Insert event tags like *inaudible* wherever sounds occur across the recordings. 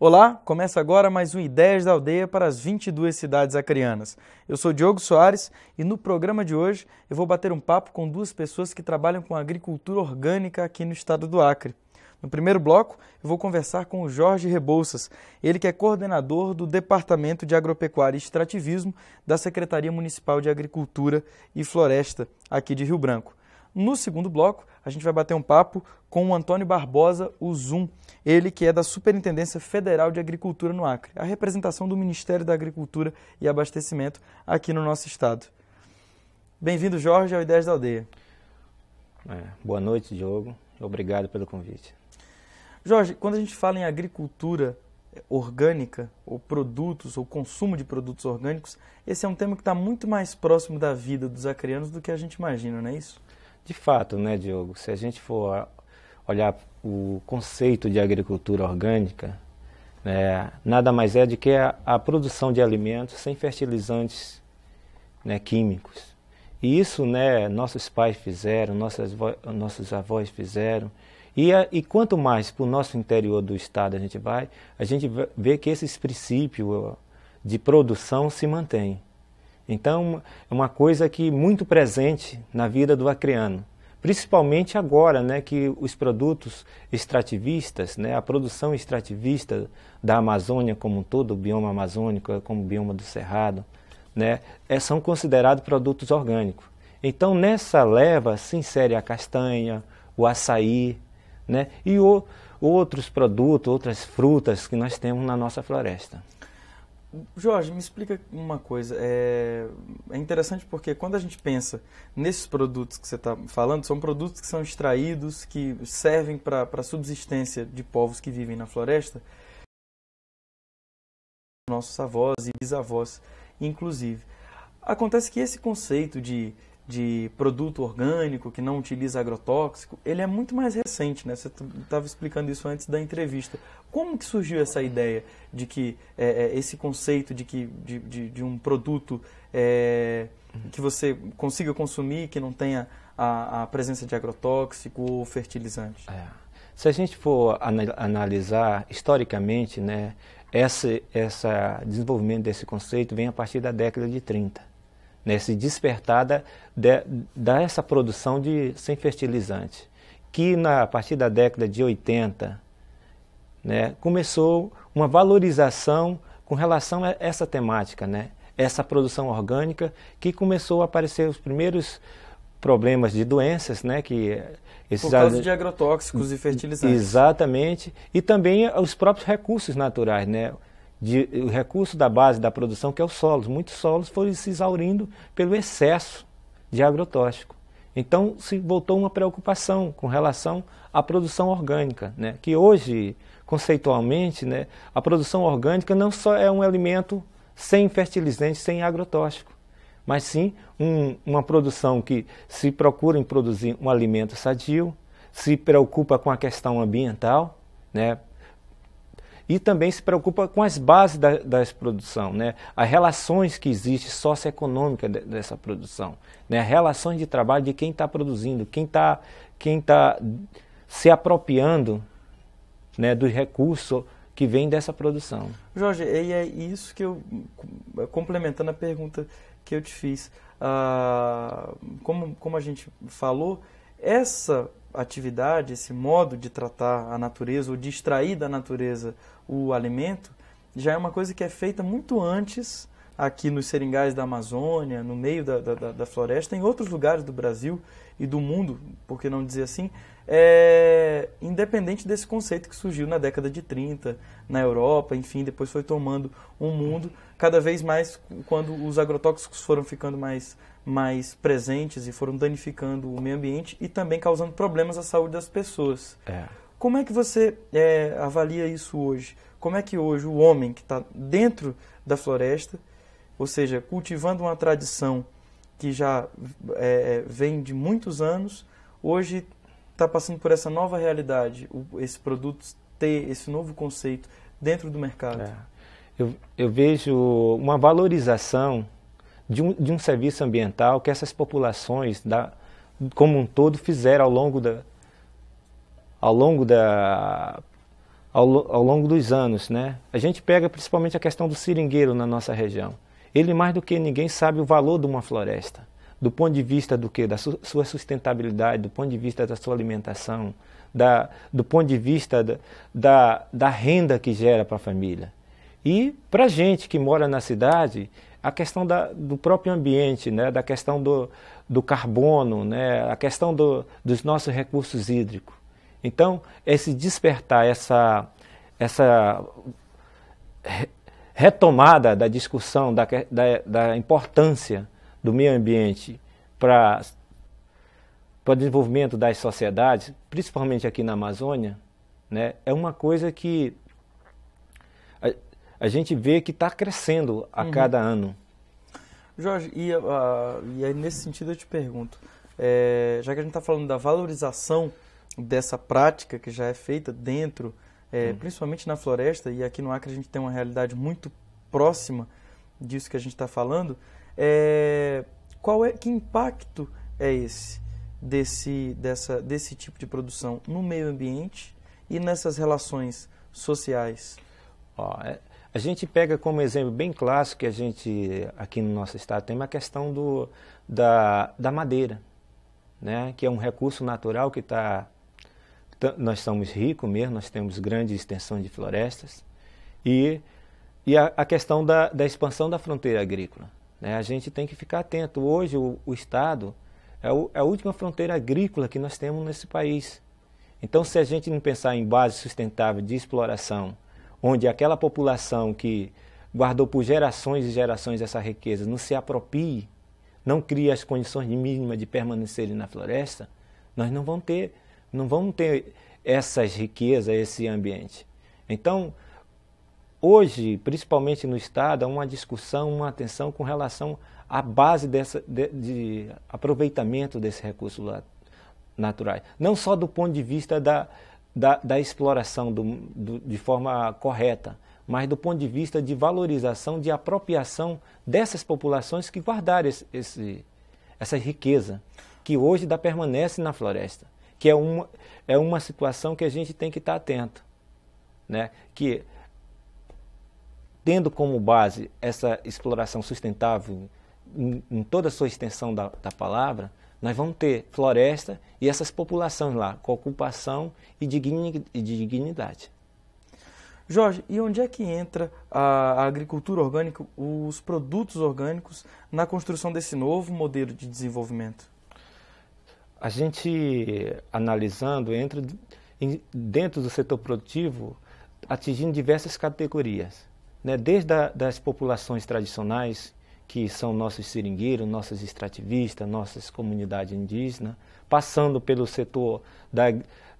Olá, começa agora mais um Ideias da Aldeia para as 22 cidades acreanas. Eu sou Diogo Soares e no programa de hoje eu vou bater um papo com duas pessoas que trabalham com agricultura orgânica aqui no estado do Acre. No primeiro bloco, eu vou conversar com o Jorge Rebouças, ele que é coordenador do Departamento de Agropecuária e Extrativismo da Secretaria Municipal de Agricultura e Floresta aqui de Rio Branco. No segundo bloco, a gente vai bater um papo com o Antônio Barbosa, o Zoom, ele que é da Superintendência Federal de Agricultura no Acre, a representação do Ministério da Agricultura e Abastecimento aqui no nosso estado. Bem-vindo, Jorge, ao Ideias da Aldeia. É, boa noite, Diogo. Obrigado pelo convite. Jorge, quando a gente fala em agricultura é, orgânica, ou produtos, ou consumo de produtos orgânicos, esse é um tema que está muito mais próximo da vida dos acreanos do que a gente imagina, não é isso? De fato, né, Diogo, se a gente for olhar o conceito de agricultura orgânica, né, nada mais é do que a, a, produção de alimentos sem fertilizantes né, químicos. E isso né, nossos pais fizeram, nossas, nossos avós fizeram. E, a, e quanto mais para o nosso interior do estado a gente vai, a gente vê que esses princípios de produção se mantêm. Então, é uma coisa que muito presente na vida do acreano, principalmente agora, né, que os produtos extrativistas, né, a produção extrativista da Amazônia como um todo, o bioma amazônico, como o bioma do Cerrado, né, é, são considerados produtos orgânicos. Então, nessa leva se insere a castanha, o açaí, né, e o, outros produtos, outras frutas que nós temos na nossa floresta. Jorge, me explica uma coisa. É, é, interessante porque quando a gente pensa nesses produtos que você está falando, são produtos que são extraídos, que servem para a subsistência de povos que vivem na floresta, nossos avós e bisavós, inclusive. Acontece que esse conceito de de produto orgânico que não utiliza agrotóxico, ele é muito mais recente, né? Você estava explicando isso antes da entrevista. Como que surgiu essa ideia de que é, é esse conceito de que de, de, de um produto é, uhum. que você consiga consumir que não tenha a, a presença de agrotóxico ou fertilizante? É. Se a gente for analisar historicamente, né, esse essa desenvolvimento desse conceito vem a partir da década de 30 né, se despertada da, de, dessa produção de, sem fertilizante, que na, a partir da década de 80 né, começou uma valorização com relação a essa temática, né, essa produção orgânica, que começou a aparecer os primeiros problemas de doenças, né, que esses Por causa de agrotóxicos e fertilizantes. Exatamente, e também os próprios recursos naturais, né, de, o recurso da base da produção, que é os solos. Muitos solos foram se exaurindo pelo excesso de agrotóxico. Então se voltou uma preocupação com relação à produção orgânica, né? que hoje, conceitualmente, né, a produção orgânica não só é um alimento sem fertilizante, sem agrotóxico, mas sim um, uma produção que se procura em produzir um alimento sadio, se preocupa com a questão ambiental, né, e também se preocupa com as bases da, das produção, né? as relações que existem socioeconômica de, dessa produção, né? relações de trabalho de quem está produzindo, quem está quem tá se apropriando né, dos recursos que vem dessa produção. Jorge, e é isso que eu, complementando a pergunta que eu te fiz, ah, como, como a gente falou, essa atividade, esse modo de tratar a natureza, ou de extrair da natureza o alimento, já é uma coisa que é feita muito antes aqui nos seringais da Amazônia, no meio da, da, da floresta, em outros lugares do Brasil e do mundo, por que não dizer assim, é, independente desse conceito que surgiu na década de 30, na Europa, enfim, depois foi tomando um mundo, cada vez mais quando os agrotóxicos foram ficando mais, mais presentes e foram danificando o meio ambiente e também causando problemas à saúde das pessoas. É. Como é que você é, avalia isso hoje? Como é que hoje o homem que está dentro da floresta, ou seja, cultivando uma tradição que já é, é vem de muitos anos, hoje está passando por essa nova realidade, esse produto ter esse novo conceito dentro do mercado? É. Eu, eu, vejo uma valorização de um, de um serviço ambiental que essas populações, da, como um todo, fizeram ao longo da, ao longo da ao, ao, longo dos anos, né? A gente pega principalmente a questão do seringueiro na nossa região. Ele mais do que ninguém sabe o valor de uma floresta, do ponto de vista do que da su, sua sustentabilidade, do ponto de vista da sua alimentação, da, do ponto de vista da, da, da renda que gera para a família. E para gente que mora na cidade, a questão da, do próprio ambiente, né? da questão do, do carbono, né? a questão do, dos nossos recursos hídricos. Então, esse despertar, essa, essa retomada da discussão da, da, da importância do meio ambiente para o desenvolvimento das sociedades, principalmente aqui na Amazônia, né, é uma coisa que a, a gente vê que está crescendo a uhum. cada ano. Jorge, e, uh, e aí nesse sentido eu te pergunto, é, já que a gente está falando da valorização dessa prática que já é feita dentro, é, uhum. principalmente na floresta, e aqui no Acre a gente tem uma realidade muito próxima disso que a gente está falando, é, qual é que impacto é esse desse, dessa, desse tipo de produção no meio ambiente e nessas relações sociais? Ó, é, a gente pega como exemplo bem clássico que a gente aqui no nosso estado tem uma questão do, da, da madeira, né, que é um recurso natural que está nós somos ricos mesmo, nós temos grande extensão de florestas. E, e a, a questão da, da, expansão da fronteira agrícola. Né? A gente tem que ficar atento. Hoje, o, o Estado é, o, é a última fronteira agrícola que nós temos nesse país. Então, se a gente não pensar em base sustentável de exploração, onde aquela população que guardou por gerações e gerações essa riqueza não se apropie, não cria as condições mínimas de permanecer na floresta, nós não vamos ter não vamos ter essas riquezas, esse ambiente. Então, hoje, principalmente no Estado, há uma discussão, uma atenção com relação à base dessa, de, de aproveitamento desse recurso natural Não só do ponto de vista da, da, da exploração do, do, de forma correta, mas do ponto de vista de valorização, de apropriação dessas populações que guardaram esse, esse, essa riqueza que hoje ainda permanece na floresta que é uma, é uma situação que a gente tem que estar tá atento. Né? Que, tendo como base essa exploração sustentável em, em toda a sua extensão da, da palavra, nós vamos ter floresta e essas populações lá, com ocupação e dignidade. Jorge, e onde é que entra a agricultura orgânica, os produtos orgânicos, na construção desse novo modelo de desenvolvimento? a gente analisando entra dentro do setor produtivo atingindo diversas categorias, né? desde a, das populações tradicionais que são nossos seringueiros, nossas extrativistas, nossas comunidades indígenas, passando pelo setor da,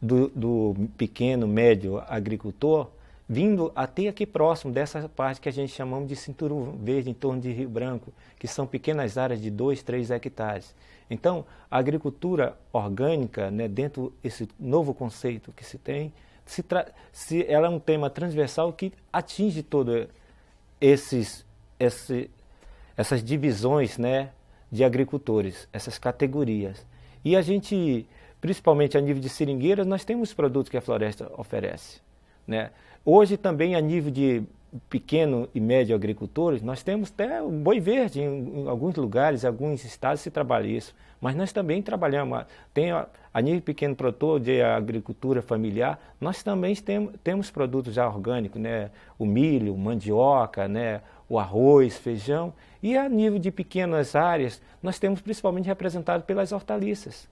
do, do, pequeno, médio agricultor, vindo até aqui próximo dessa parte que a gente chamamos de cinturão verde em torno de Rio Branco, que são pequenas áreas de 2, 3 hectares. Então, a agricultura orgânica, né, dentro desse novo conceito que se tem, se, se ela é um tema transversal que atinge todas esses, esse, essas divisões né, de agricultores, essas categorias. E a gente, principalmente a nível de seringueiras, nós temos produtos que a floresta oferece. Né? Hoje também a nível de pequeno e médio agricultores, nós temos até o boi verde em, em alguns lugares, em alguns estados se trabalha isso, mas nós também trabalhamos, tem a, a nível pequeno produtor de agricultura familiar, nós também tem, temos produtos já orgânicos, né? o milho, mandioca, né? o arroz, feijão, e a nível de pequenas áreas, nós temos principalmente representado pelas hortaliças,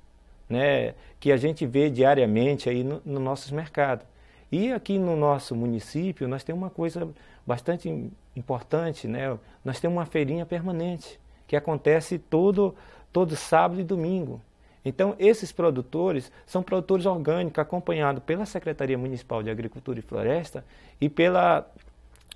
né? que a gente vê diariamente aí no nossos mercados. E aqui no nosso município nós temos uma coisa bastante importante, né? Nós temos uma feirinha permanente que acontece todo todo sábado e domingo. Então, esses produtores são produtores orgânicos, acompanhados pela Secretaria Municipal de Agricultura e Floresta e pela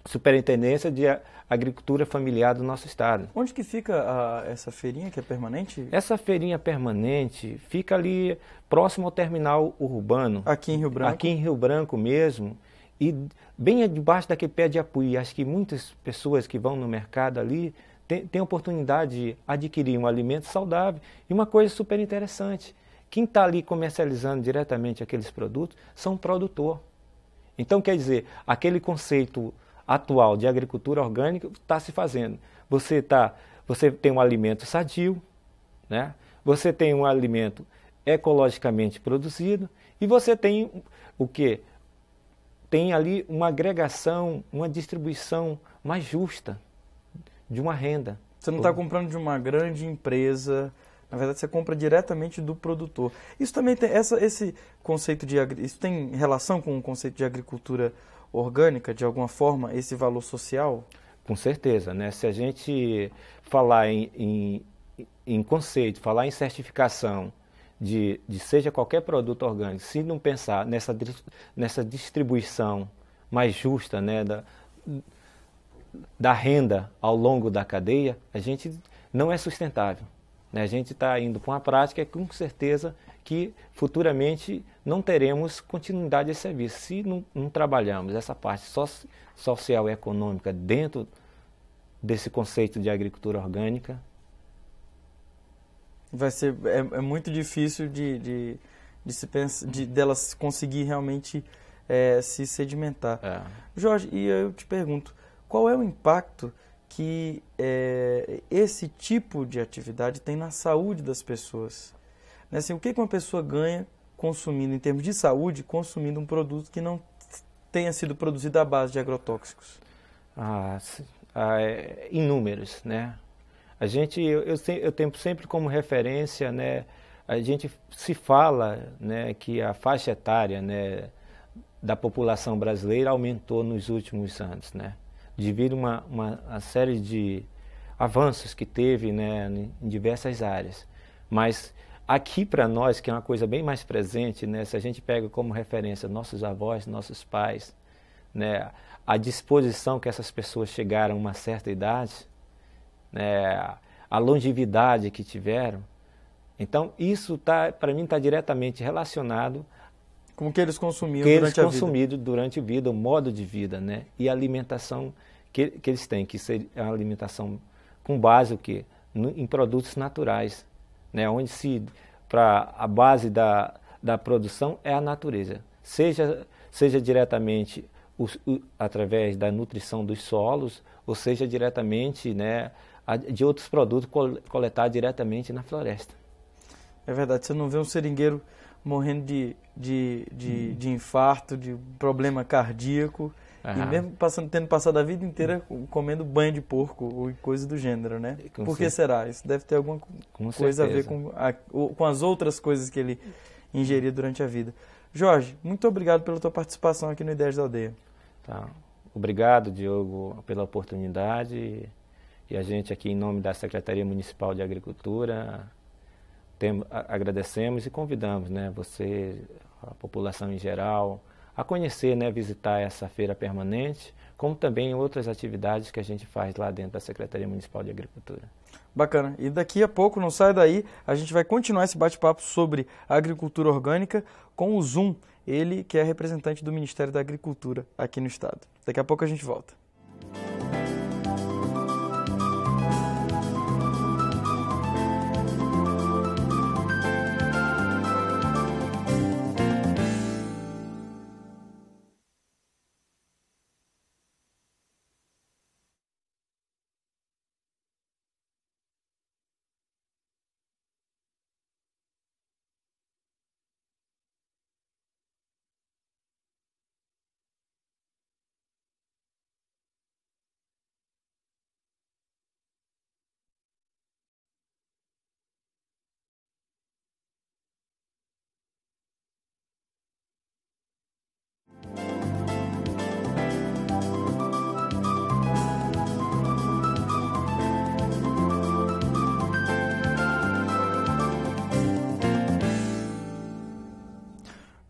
Superintendência de Agricultura Familiar do nosso estado. Onde que fica a, essa feirinha que é permanente? Essa feirinha permanente fica ali próximo ao terminal urbano. Aqui em Rio Branco? Aqui em Rio Branco mesmo. E bem debaixo daquele pé de apuí. Acho que muitas pessoas que vão no mercado ali têm, têm oportunidade de adquirir um alimento saudável. E uma coisa super interessante, quem está ali comercializando diretamente aqueles produtos são o produtor. Então, quer dizer, aquele conceito atual de agricultura orgânica está se fazendo. Você, tá, você tem um alimento sadio, né? você tem um alimento ecologicamente produzido e você tem o que? Tem ali uma agregação, uma distribuição mais justa de uma renda. Você não está comprando de uma grande empresa, na verdade você compra diretamente do produtor. Isso também tem essa, esse conceito de isso tem relação com o conceito de agricultura orgânica? orgânica, de alguma forma, esse valor social? Com certeza, né? Se a gente falar em, em, em conceito, falar em certificação de, de, seja qualquer produto orgânico, se não pensar nessa, nessa distribuição mais justa né, da, da renda ao longo da cadeia, a gente não é sustentável. Né? A gente está indo para uma prática com certeza que futuramente não teremos continuidade desse serviço. Se não, não trabalharmos essa parte social e econômica dentro desse conceito de agricultura orgânica, vai ser é, é muito difícil de, de, de se pensar de delas conseguir realmente é, se sedimentar. É. Jorge, e eu te pergunto, qual é o impacto que é, esse tipo de atividade tem na saúde das pessoas. Né? Assim, o que uma pessoa ganha consumindo, em termos de saúde, consumindo um produto que não tenha sido produzido à base de agrotóxicos? Ah, inúmeros, ah, é, né? A gente, eu, eu, eu tenho sempre como referência, né? A gente se fala, né, que a faixa etária, né, da população brasileira aumentou nos últimos anos, né? devido a uma, uma a série de avanços que teve né, em diversas áreas. Mas aqui para nós, que é uma coisa bem mais presente, né, se a gente pega como referência nossos avós, nossos pais, né, a disposição que essas pessoas chegaram a uma certa idade, né, a longevidade que tiveram, então isso tá, para mim está diretamente relacionado com o que eles consumiram que durante eles a consumido vida. durante a vida, o modo de vida, né, e a alimentação que, que eles têm, que ser a alimentação com base o quê? No, em produtos naturais, né? onde se para a base da, da produção é a natureza, seja, seja diretamente os, o, através da nutrição dos solos, ou seja diretamente né, a, de outros produtos col, coletar diretamente na floresta. É verdade, você não vê um seringueiro morrendo de, de, de, hum. de infarto, de problema cardíaco, e mesmo passando, tendo passado a vida inteira comendo banho de porco ou coisa do gênero, né? Com Por que certeza. será? Isso deve ter alguma com coisa certeza. a ver com, a, com as outras coisas que ele ingeria durante a vida. Jorge, muito obrigado pela tua participação aqui no Ideias da Aldeia. Tá. Obrigado, Diogo, pela oportunidade. E a gente aqui, em nome da Secretaria Municipal de Agricultura, tem, agradecemos e convidamos né, você, a população em geral, a conhecer, né, visitar essa feira permanente, como também outras atividades que a gente faz lá dentro da Secretaria Municipal de Agricultura. Bacana. E daqui a pouco, não sai daí, a gente vai continuar esse bate-papo sobre agricultura orgânica com o Zoom, ele que é representante do Ministério da Agricultura aqui no estado. Daqui a pouco a gente volta.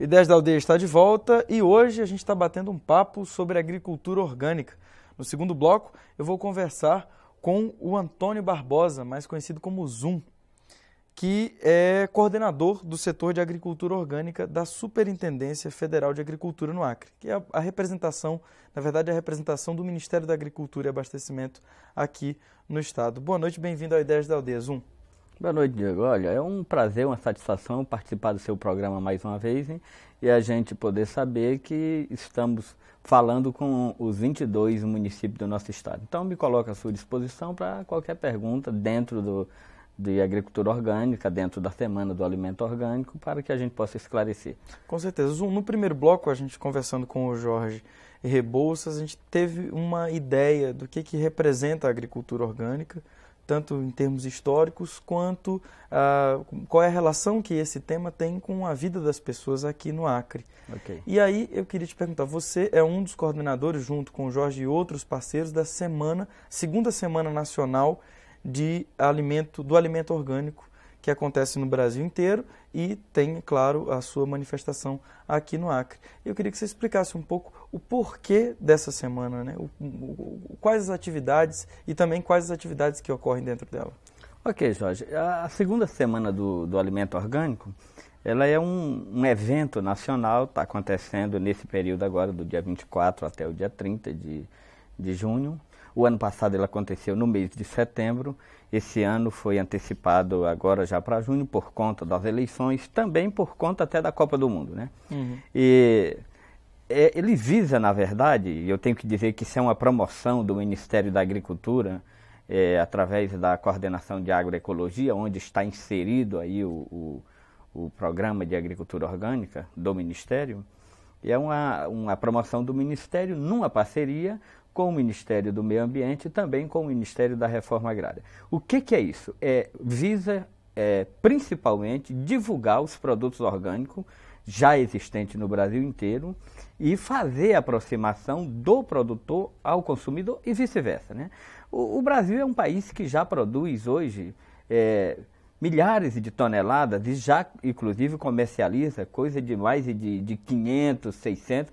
Ideias da Aldeia está de volta e hoje a gente está batendo um papo sobre agricultura orgânica. No segundo bloco, eu vou conversar com o Antônio Barbosa, mais conhecido como Zoom, que é coordenador do setor de agricultura orgânica da Superintendência Federal de Agricultura no Acre, que é a representação, na verdade, a representação do Ministério da Agricultura e Abastecimento aqui no estado. Boa noite, bem-vindo ao Ideias da Aldeia, Zoom. Boa noite, Diego. Olha, é um prazer, uma satisfação participar do seu programa mais uma vez hein? e a gente poder saber que estamos falando com os 22 municípios do nosso estado. Então, me coloco à sua disposição para qualquer pergunta dentro do, de agricultura orgânica, dentro da semana do alimento orgânico, para que a gente possa esclarecer. Com certeza. no primeiro bloco, a gente conversando com o Jorge Rebouças, a gente teve uma ideia do que, que representa a agricultura orgânica tanto em termos históricos quanto ah, qual é a relação que esse tema tem com a vida das pessoas aqui no Acre. Okay. E aí eu queria te perguntar, você é um dos coordenadores junto com o Jorge e outros parceiros da semana, segunda semana nacional de alimento do alimento orgânico que acontece no Brasil inteiro e tem, claro, a sua manifestação aqui no Acre. Eu queria que você explicasse um pouco o porquê dessa semana, né? O, o, quais as atividades e também quais as atividades que ocorrem dentro dela. Ok, Jorge. A segunda semana do, do alimento orgânico, ela é um, um evento nacional, está acontecendo nesse período agora, do dia 24 até o dia 30 de, de junho. O ano passado ela aconteceu no mês de setembro, esse ano foi antecipado agora já para junho por conta das eleições, também por conta até da Copa do Mundo, né? Uhum. E é, ele visa, na verdade, e eu tenho que dizer que isso é uma promoção do Ministério da Agricultura, é, através da coordenação de agroecologia, onde está inserido aí o, o, o, programa de agricultura orgânica do Ministério, é uma, uma promoção do Ministério numa parceria com o Ministério do Meio Ambiente e também com o Ministério da Reforma Agrária. O que, que é isso? É, visa é, principalmente divulgar os produtos orgânicos já existente no Brasil inteiro e fazer a aproximação do produtor ao consumidor e vice-versa. Né? O, o, Brasil é um país que já produz hoje é, milhares de toneladas e já, inclusive, comercializa coisa de mais de, de 500, 600,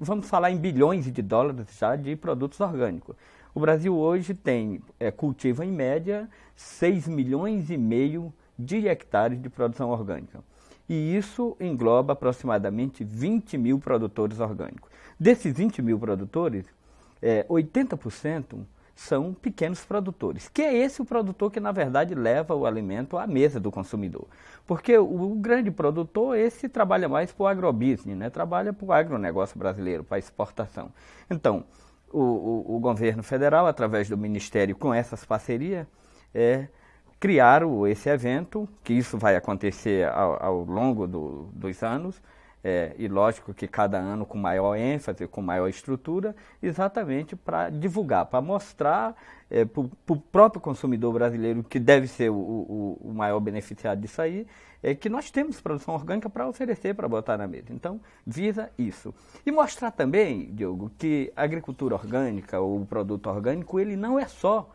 vamos falar em bilhões de dólares já de produtos orgânicos. O Brasil hoje tem, é, cultiva em média, 6 milhões e meio de hectares de produção orgânica e isso engloba aproximadamente 20 mil produtores orgânicos. Desses 20 mil produtores, é, 80% são pequenos produtores, que é esse o produtor que, na verdade, leva o alimento à mesa do consumidor. Porque o grande produtor, esse trabalha mais para o agrobusiness, né? trabalha para o agronegócio brasileiro, para a exportação. Então, o, o, o governo federal, através do Ministério, com essas parcerias, é, criaram esse evento, que isso vai acontecer ao, ao longo do, dos anos, é, e lógico que cada ano com maior ênfase, com maior estrutura, exatamente para divulgar, para mostrar é, para o próprio consumidor brasileiro, que deve ser o, o, o, maior beneficiado disso aí, é que nós temos produção orgânica para oferecer, para botar na mesa. Então, visa isso. E mostrar também, Diogo, que a agricultura orgânica ou o produto orgânico, ele não é só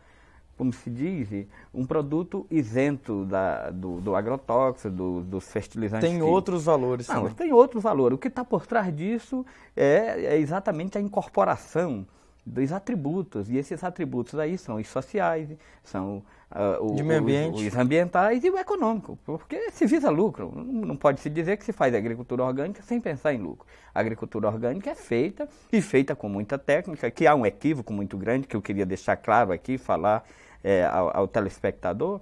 como se diz, um produto isento da, do, do agrotóxico, do, dos fertilizantes. Tem outros valores. Não, tem outros valores. O que está por trás disso é, é exatamente a incorporação dos atributos. E esses atributos aí são os sociais, são uh, o, De meio ambiente. Os, os, ambientais e o econômico, porque se visa lucro. Não pode se dizer que se faz agricultura orgânica sem pensar em lucro. A agricultura orgânica é feita e feita com muita técnica, que há um equívoco muito grande que eu queria deixar claro aqui, falar é, ao, ao, telespectador,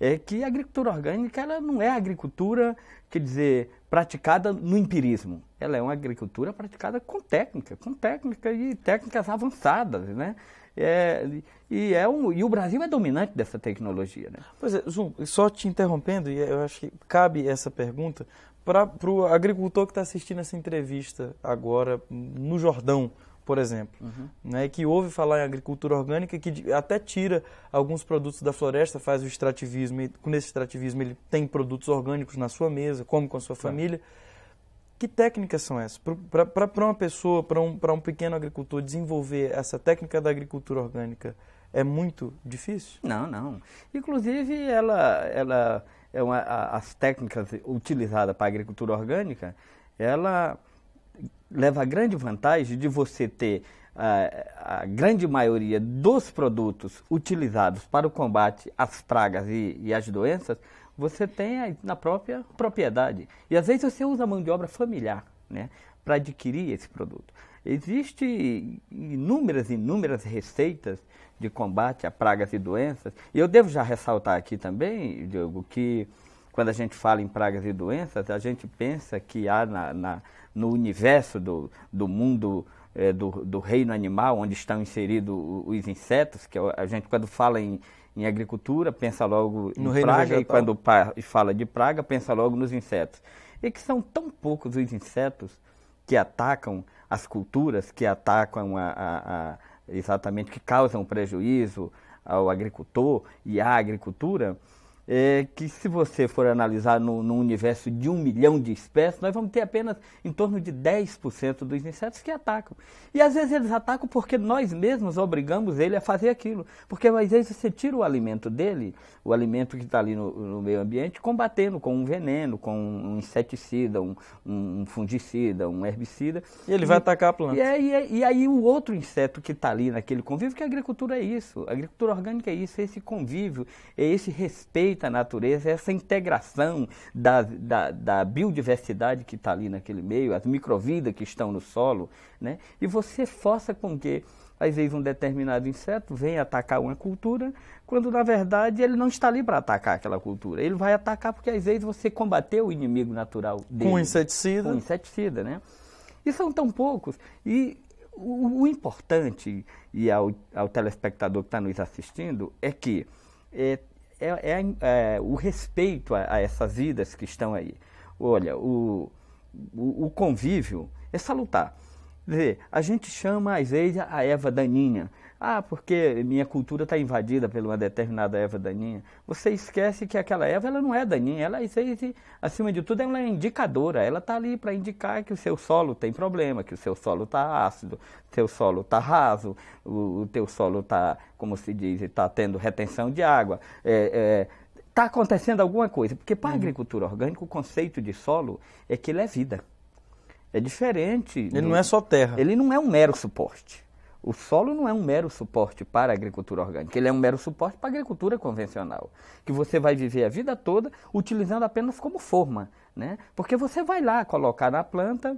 é que a agricultura orgânica ela não é agricultura, quer dizer, praticada no empirismo. Ela é uma agricultura praticada com técnica, com técnica e técnicas avançadas, né? É, e, é um, e o Brasil é dominante dessa tecnologia, né? Pois é, Zoom, só te interrompendo, e é, eu acho que cabe essa pergunta para o agricultor que está assistindo essa entrevista agora no Jordão, por exemplo, uhum. né, que ouve falar em agricultura orgânica, que até tira alguns produtos da floresta, faz o extrativismo, e com esse extrativismo ele tem produtos orgânicos na sua mesa, come com a sua é. família. Que técnicas são essas? Para uma pessoa, para um, um pequeno agricultor desenvolver essa técnica da agricultura orgânica, é muito difícil? Não, não. Inclusive, ela, ela é uma, as técnicas utilizadas para a agricultura orgânica, ela leva a grande vantagem de você ter ah, a, grande maioria dos produtos utilizados para o combate às pragas e, e às doenças, você tem na própria propriedade. E às vezes você usa a mão de obra familiar né, para adquirir esse produto. Existem inúmeras, inúmeras receitas de combate a pragas e doenças. E eu devo já ressaltar aqui também, Diogo, que quando a gente fala em pragas e doenças, a gente pensa que há na, na no universo do, do mundo é, do, do, reino animal, onde estão inseridos os insetos, que é a gente, quando fala em, em agricultura, pensa logo no em praga, vegetal. e quando fala de praga, pensa logo nos insetos. E que são tão poucos os insetos que atacam as culturas, que atacam a, a, a exatamente, que causam prejuízo ao agricultor e à agricultura, é, que se você for analisar no, no, universo de um milhão de espécies, nós vamos ter apenas em torno de 10% dos insetos que atacam. E às vezes eles atacam porque nós mesmos obrigamos ele a fazer aquilo. Porque às vezes você tira o alimento dele, o alimento que está ali no, no, meio ambiente, combatendo com um veneno, com um inseticida, um, um fungicida, um herbicida. E ele e, vai atacar a planta. E, aí, e aí o outro inseto que está ali naquele convívio, que a agricultura é isso, a agricultura orgânica é isso, é esse convívio, é esse respeito respeito à natureza, é essa integração da, da, da biodiversidade que está ali naquele meio, as microvidas que estão no solo, né? e você força com que às vezes um determinado inseto venha atacar uma cultura, quando na verdade ele não está ali para atacar aquela cultura. Ele vai atacar porque às vezes você combateu o inimigo natural dele. Com inseticida. Com inseticida, né? E são tão poucos. E o, o importante, e ao, ao telespectador que está nos assistindo, é que é, é, é, é o respeito a, a, essas vidas que estão aí. Olha, o, o, o convívio é salutar. Quer dizer, a gente chama às vezes a Eva daninha, ah, porque minha cultura está invadida por uma determinada erva daninha. Você esquece que aquela erva ela não é daninha. Ela, isso, isso, acima de tudo, ela é indicadora. Ela está ali para indicar que o seu solo tem problema, que o seu solo está ácido, seu solo está raso, o, o teu solo está, como se diz, está tendo retenção de água. É, é, está acontecendo alguma coisa. Porque para a uhum. agricultura orgânica, o conceito de solo é que ele é vida. É diferente. Ele do... não é só terra. Ele não é um mero suporte. O solo não é um mero suporte para a agricultura orgânica, ele é um mero suporte para a agricultura convencional, que você vai viver a vida toda utilizando apenas como forma, né? Porque você vai lá colocar na planta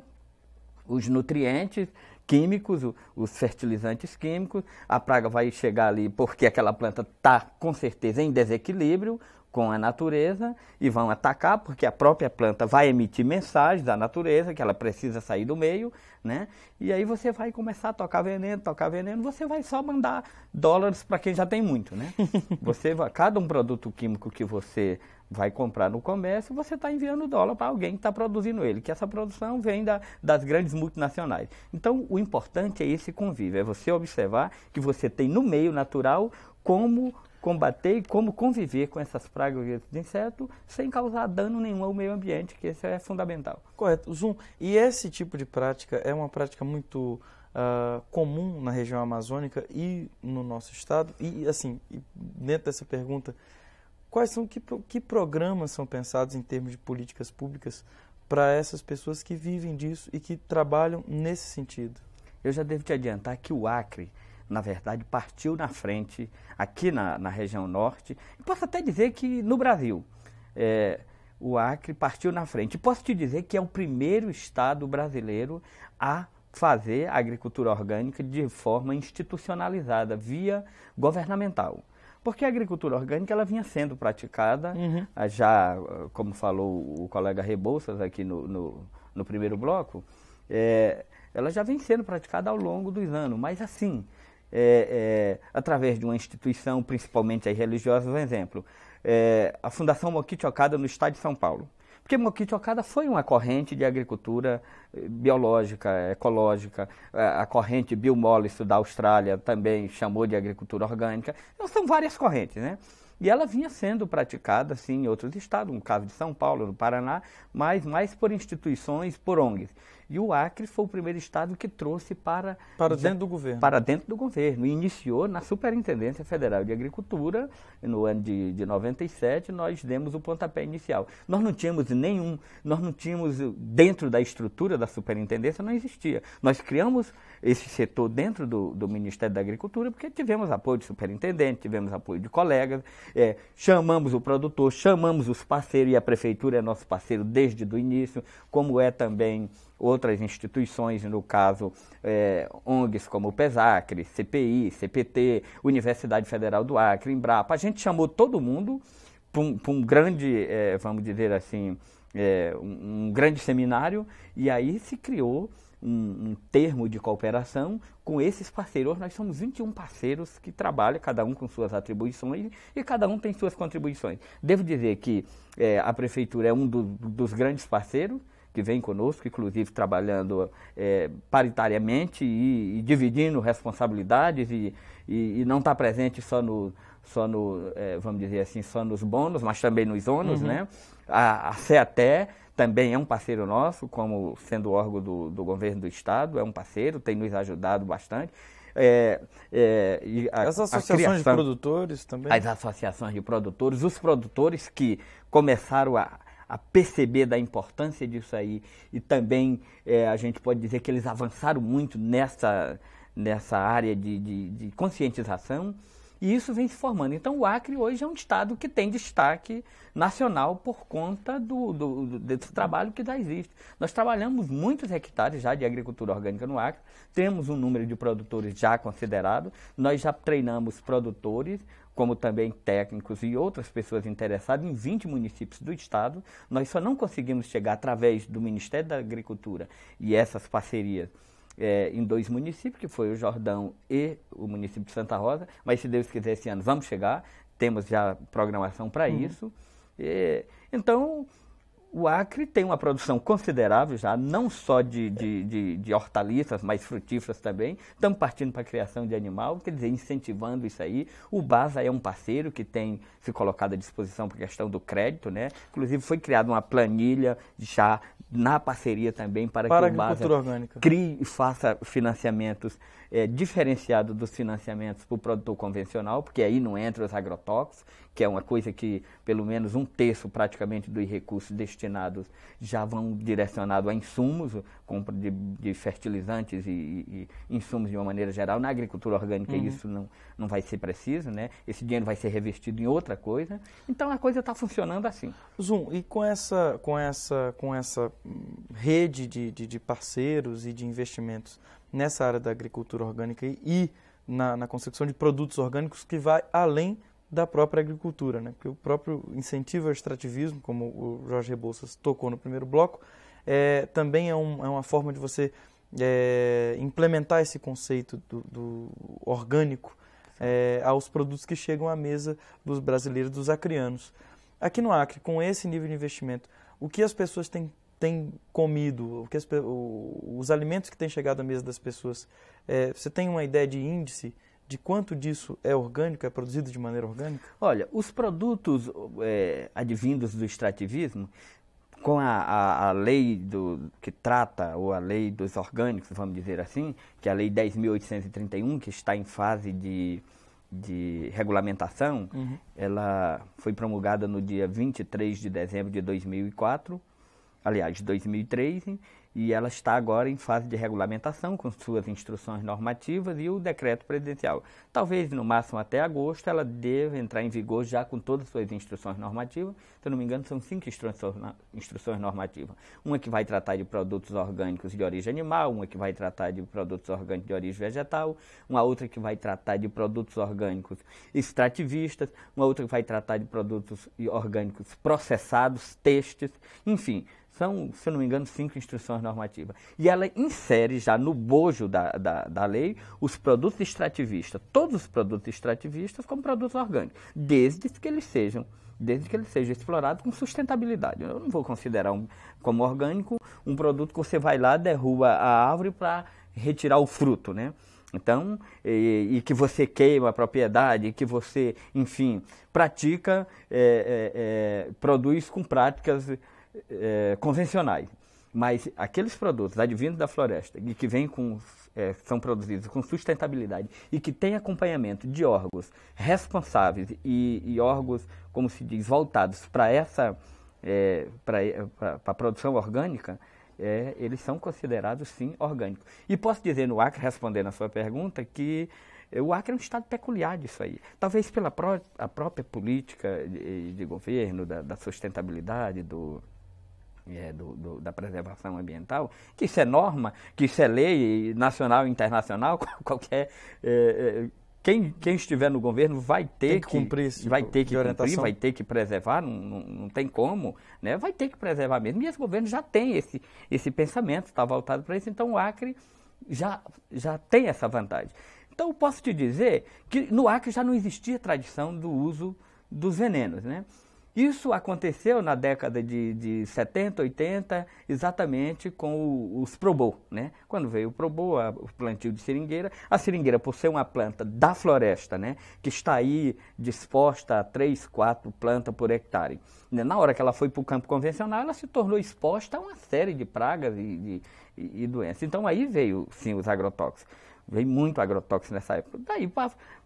os nutrientes químicos, os fertilizantes químicos, a praga vai chegar ali porque aquela planta está com certeza em desequilíbrio, com a natureza e vão atacar, porque a própria planta vai emitir mensagens da natureza que ela precisa sair do meio, né? E aí você vai começar a tocar veneno, tocar veneno, você vai só mandar dólares para quem já tem muito, né? *laughs* Você vai, cada um produto químico que você vai comprar no comércio, você está enviando dólar para alguém que está produzindo ele, que essa produção vem da, das grandes multinacionais. Então, o importante é esse convívio, é você observar que você tem no meio natural como combater e como conviver com essas pragas de inseto sem causar dano nenhum ao meio ambiente, que isso é fundamental. Correto. Zoom, e esse tipo de prática é uma prática muito uh, comum na região amazônica e no nosso estado? E, assim, dentro dessa pergunta, quais são, que, que programas são pensados em termos de políticas públicas para essas pessoas que vivem disso e que trabalham nesse sentido? Eu já devo te adiantar que o Acre na verdade, partiu na frente aqui na, na região norte. E posso até dizer que no Brasil, é, o Acre partiu na frente. posso te dizer que é o primeiro estado brasileiro a fazer a agricultura orgânica de forma institucionalizada, via governamental. Porque a agricultura orgânica ela vinha sendo praticada, uhum. Eh, já eh, como falou o colega Rebouças aqui no, no, no primeiro bloco, é, ela já vem sendo praticada ao longo dos anos, mas assim, é, é, através de uma instituição, principalmente as religiosas, um exemplo, é, a Fundação Moquique no estado de São Paulo. Porque Moquique foi uma corrente de agricultura eh, biológica, ecológica, a corrente Bill Mollison da Austrália também chamou de agricultura orgânica. Então, são várias correntes, né? E ela vinha sendo praticada, assim, em outros estados, no caso de São Paulo, no Paraná, mas mais por instituições, por ONGs. E o Acre foi o primeiro estado que trouxe para... Para dentro do governo. Para dentro do governo. E iniciou na Superintendência Federal de Agricultura, no ano de, de 97, nós demos o pontapé inicial. Nós não tínhamos nenhum, nós não tínhamos, dentro da estrutura da Superintendência, não existia. Nós criamos esse setor dentro do, do Ministério da Agricultura porque tivemos apoio de superintendente, tivemos apoio de colegas, é, chamamos o produtor, chamamos os parceiros, e a prefeitura é nosso parceiro desde o início, como é também outras instituições, no caso é, ONGs como o PESACRE, CPI, CPT, Universidade Federal do Acre, Embrapa. A gente chamou todo mundo para um, um, grande, é, vamos dizer assim, é, um, um grande seminário, e aí se criou um, um termo de cooperação com esses parceiros. Nós somos 21 parceiros que trabalham, cada um com suas atribuições e cada um tem suas contribuições. Devo dizer que é, a prefeitura é um do, dos grandes parceiros, que vem conosco, inclusive trabalhando é, paritariamente e, e, dividindo responsabilidades e, e, e não está presente só no, só no é, vamos dizer assim, só nos bônus, mas também nos ônus, uhum. né? A, a CEATE também é um parceiro nosso, como sendo órgão do, do governo do estado, é um parceiro, tem nos ajudado bastante. É, é, a, As associações criação, de produtores também? As associações de produtores, os produtores que começaram a a perceber da importância disso aí. E também é, a gente pode dizer que eles avançaram muito nessa, nessa área de, de, de conscientização. E isso vem se formando. Então, o Acre hoje é um estado que tem destaque nacional por conta do, do, do, desse trabalho que já existe. Nós trabalhamos muitos hectares já de agricultura orgânica no Acre, temos um número de produtores já considerado, nós já treinamos produtores, como também técnicos e outras pessoas interessadas em 20 municípios do estado. Nós só não conseguimos chegar através do Ministério da Agricultura e essas parcerias é, em dois municípios, que foi o Jordão e o município de Santa Rosa, mas se Deus quiser esse ano vamos chegar, temos já programação para uhum. isso. E, então, o Acre tem uma produção considerável já, não só de, de, de, de hortaliças, mas frutíferas também. Estamos partindo para a criação de animal, quer dizer, incentivando isso aí. O BASA é um parceiro que tem se colocado à disposição para questão do crédito, né? Inclusive foi criada uma planilha já na parceria também para, para que o BASA orgânica. crie e faça financiamentos é, eh, diferenciados dos financiamentos para o produtor convencional, porque aí não entra os agrotóxicos que é uma coisa que pelo menos um terço praticamente dos recursos destinados já vão direcionado a insumos, compra de, de fertilizantes e, e, insumos de uma maneira geral. Na agricultura orgânica uhum. isso não, não vai ser preciso, né? Esse dinheiro vai ser revestido em outra coisa. Então a coisa está funcionando assim. Zoom, e com essa, com essa, com essa rede de, de, de parceiros e de investimentos nessa área da agricultura orgânica e, e na, na, concepção de produtos orgânicos que vai além da própria agricultura, né? porque o próprio incentivo ao extrativismo, como o Jorge Rebouças tocou no primeiro bloco, é, também é, um, é uma forma de você é, implementar esse conceito do, do orgânico é, aos produtos que chegam à mesa dos brasileiros, dos acrianos. Aqui no Acre, com esse nível de investimento, o que as pessoas têm, têm comido, o que as, o, os alimentos que têm chegado à mesa das pessoas, é, você tem uma ideia de índice? de quanto disso é orgânico, é produzido de maneira orgânica? Olha, os produtos é, advindos do extrativismo, com a, a, a, lei do, que trata, ou a lei dos orgânicos, vamos dizer assim, que é a Lei 10.831, que está em fase de, de regulamentação, uhum. ela foi promulgada no dia 23 de dezembro de 2004, aliás, de 2003, e ela está agora em fase de regulamentação com suas instruções normativas e o decreto presidencial. Talvez no máximo até agosto ela deve entrar em vigor já com todas as suas instruções normativas. Se eu não me engano, são cinco instruções normativas. Uma que vai tratar de produtos orgânicos de origem animal, uma que vai tratar de produtos orgânicos de origem vegetal, uma outra que vai tratar de produtos orgânicos extrativistas, uma outra que vai tratar de produtos orgânicos processados, textos, enfim são, se eu não me engano, cinco instruções normativas. E ela insere já no bojo da, da, da lei os produtos extrativistas, todos os produtos extrativistas como produtos orgânicos, desde que eles sejam desde que eles sejam explorados com sustentabilidade. Eu não vou considerar um, como orgânico um produto que você vai lá, derruba a árvore para retirar o fruto, né? Então, e, e, que você queima a propriedade, que você, enfim, pratica, é, é, é, produz com práticas é, convencionais. Mas aqueles produtos advindos da floresta e que vêm com, é, são produzidos com sustentabilidade e que têm acompanhamento de órgãos responsáveis e, e órgãos, como se diz, voltados para essa é, para a produção orgânica, é, eles são considerados sim orgânicos. E posso dizer no Acre, respondendo a sua pergunta, que o Acre é um estado peculiar disso aí. Talvez pela pró a própria política de, de governo, da, da sustentabilidade, do, é, do, do, da preservação ambiental, que isso é norma, que isso é lei nacional e internacional, *laughs* qualquer. É, é, quem, quem estiver no governo vai ter que, que, cumprir esse vai ter tipo que orientação. cumprir, vai ter que preservar, não, não, não, tem como, né? vai ter que preservar mesmo. E esse governo já tem esse, esse pensamento, está voltado para isso, então o Acre já, já tem essa vantagem. Então eu posso te dizer que no Acre já não existia tradição do uso dos venenos. Né? Isso aconteceu na década de, de 70, 80, exatamente com o, os Pro né? Quando veio o Pro a, o plantio de seringueira, a seringueira, por ser uma planta da floresta, né? Que está aí disposta a 3, 4 plantas por hectare. Né? Na hora que ela foi para o campo convencional, ela se tornou exposta a uma série de pragas e, e, e doenças. Então aí veio, sim, os agrotóxicos. Veio muito agrotóxico nessa época. Daí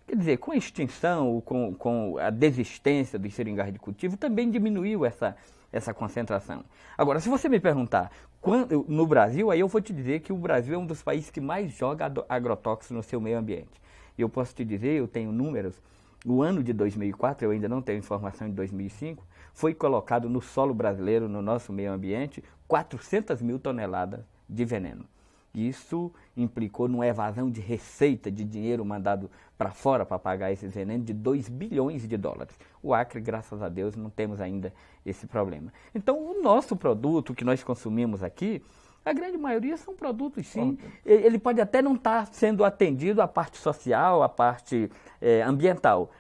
Quer dizer, com a extinção, com, com a desistência dos seringais de cultivo, também diminuiu essa, essa concentração. Agora, se você me perguntar quando, no Brasil, aí eu vou te dizer que o Brasil é um dos países que mais joga agrotóxicos no seu meio ambiente. E eu posso te dizer, eu tenho números, No ano de 2004, eu ainda não tenho informação de 2005, foi colocado no solo brasileiro, no nosso meio ambiente, 400 mil toneladas de veneno. Isso implicou numa evasão de receita de dinheiro mandado para fora para pagar esses venenos de 2 bilhões de dólares. O Acre, graças a Deus, não temos ainda esse problema. Então, o nosso produto que nós consumimos aqui, a grande maioria são produtos, sim. Ele pode até não estar tá sendo atendido a parte social, a parte é, ambiental,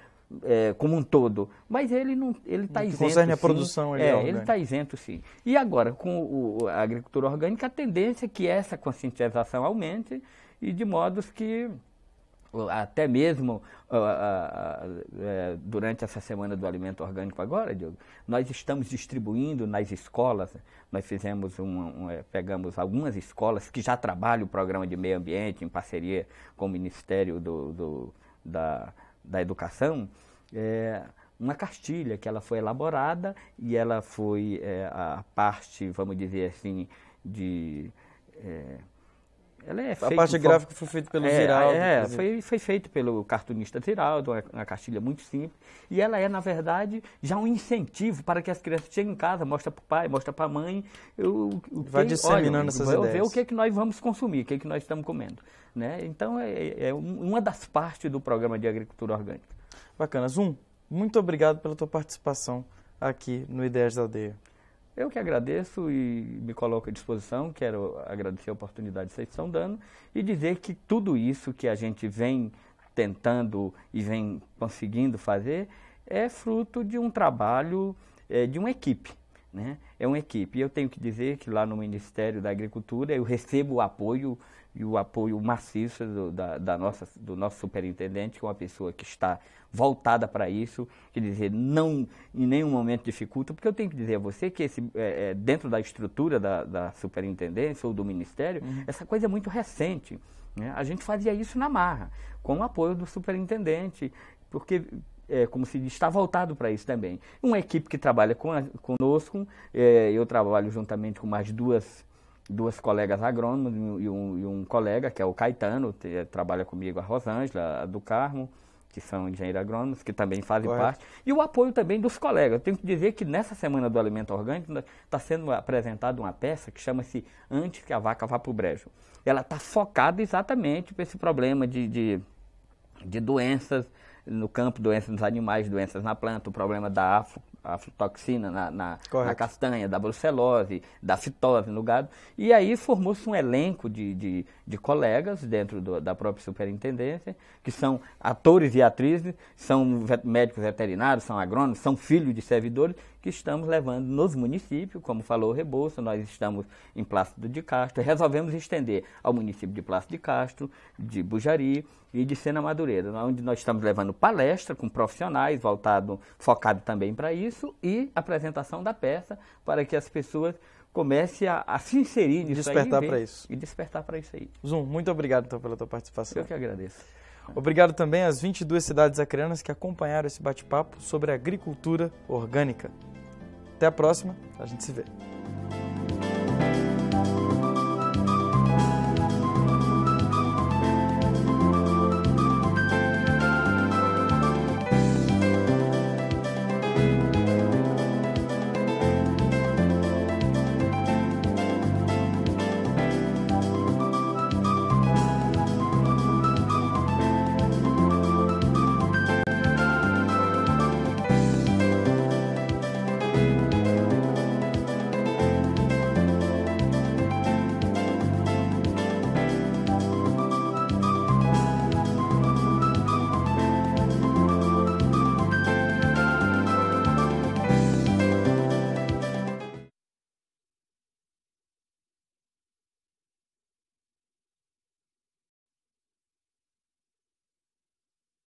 é, como um todo. Mas ele não ele está isento. Concerne a produção, é, ele é, é ele está isento sim. E agora com o, a agricultura orgânica, a tendência é que essa conscientização aumente e de modos que até mesmo uh, uh, uh, durante essa semana do alimento orgânico agora, Diogo, nós estamos distribuindo nas escolas, nós fizemos um, um, é, pegamos algumas escolas que já trabalham o programa de meio ambiente em parceria com o Ministério do, do da, da Educação, é, uma cartilha que ela foi elaborada e ela foi é, a parte, vamos dizer assim, de... É, ela é a parte gráfica foi feita pelo é, É, foi, foi feito pelo cartunista Giraldo, uma, uma cartilha muito simples. E ela é, na verdade, já um incentivo para que as crianças cheguem em casa, mostra para o pai, mostra para a mãe. Eu, o vai que, disseminando olha, essas ideias. ver o que, é que nós vamos consumir, o que, é que nós estamos comendo. Né? Então, é, é uma das partes do programa de agricultura orgânica. Bacana. Zoom, muito obrigado pela tua participação aqui no Ideias da Aldeia. Eu que agradeço e me coloco à disposição, quero agradecer a oportunidade que vocês estão dando e dizer que tudo isso que a gente vem tentando e vem conseguindo fazer é fruto de um trabalho é, de uma equipe. Né? É uma equipe. E eu tenho que dizer que lá no Ministério da Agricultura eu recebo o apoio e o apoio maciço do, da, da, nossa, do nosso superintendente, que é uma pessoa que está voltada para isso, que dizer, não em nenhum momento dificulta, porque eu tenho que dizer a você que esse, é, é, dentro da estrutura da, da, superintendência ou do ministério, uhum. essa coisa é muito recente. Né? A gente fazia isso na marra, com o apoio do superintendente, porque é, como se diz, está voltado para isso também. Uma equipe que trabalha com a, conosco, é, eu trabalho juntamente com mais duas duas colegas agrônomas e um, e um, colega, que é o Caetano, que é, trabalha comigo, a Rosângela, a do Carmo, que são engenheiros agrônomos, que também fazem Correto. parte, e o apoio também dos colegas. Eu tenho que dizer que nessa semana do alimento orgânico está né, sendo apresentada uma peça que chama-se Antes que a Vaca Vá para o Brejo. Ela está focada exatamente para esse problema de, de, de doenças no campo, doenças nos animais, doenças na planta, o problema da afo, a aflatoxina na, na, na, castanha, da brucelose, da fitose no gado. E aí formou-se um elenco de, de, de colegas dentro do, da própria superintendência, que são atores e atrizes, são médicos veterinários, são agrônomos, são filhos de servidores, que estamos levando nos municípios, como falou o Rebouça, nós estamos em Plácido de Castro, resolvemos estender ao município de Plácido de Castro, de Bujari e de Sena Madureira, onde nós estamos levando palestra com profissionais, voltado, focado também para isso, e apresentação da peça para que as pessoas comecem a, a se inserir nisso despertar para isso. E despertar para isso aí. Zoom, muito obrigado então pela tua participação. Eu que agradeço. Obrigado também às 22 cidades acreanas que acompanharam esse bate-papo sobre agricultura orgânica. Até a próxima, a gente se vê.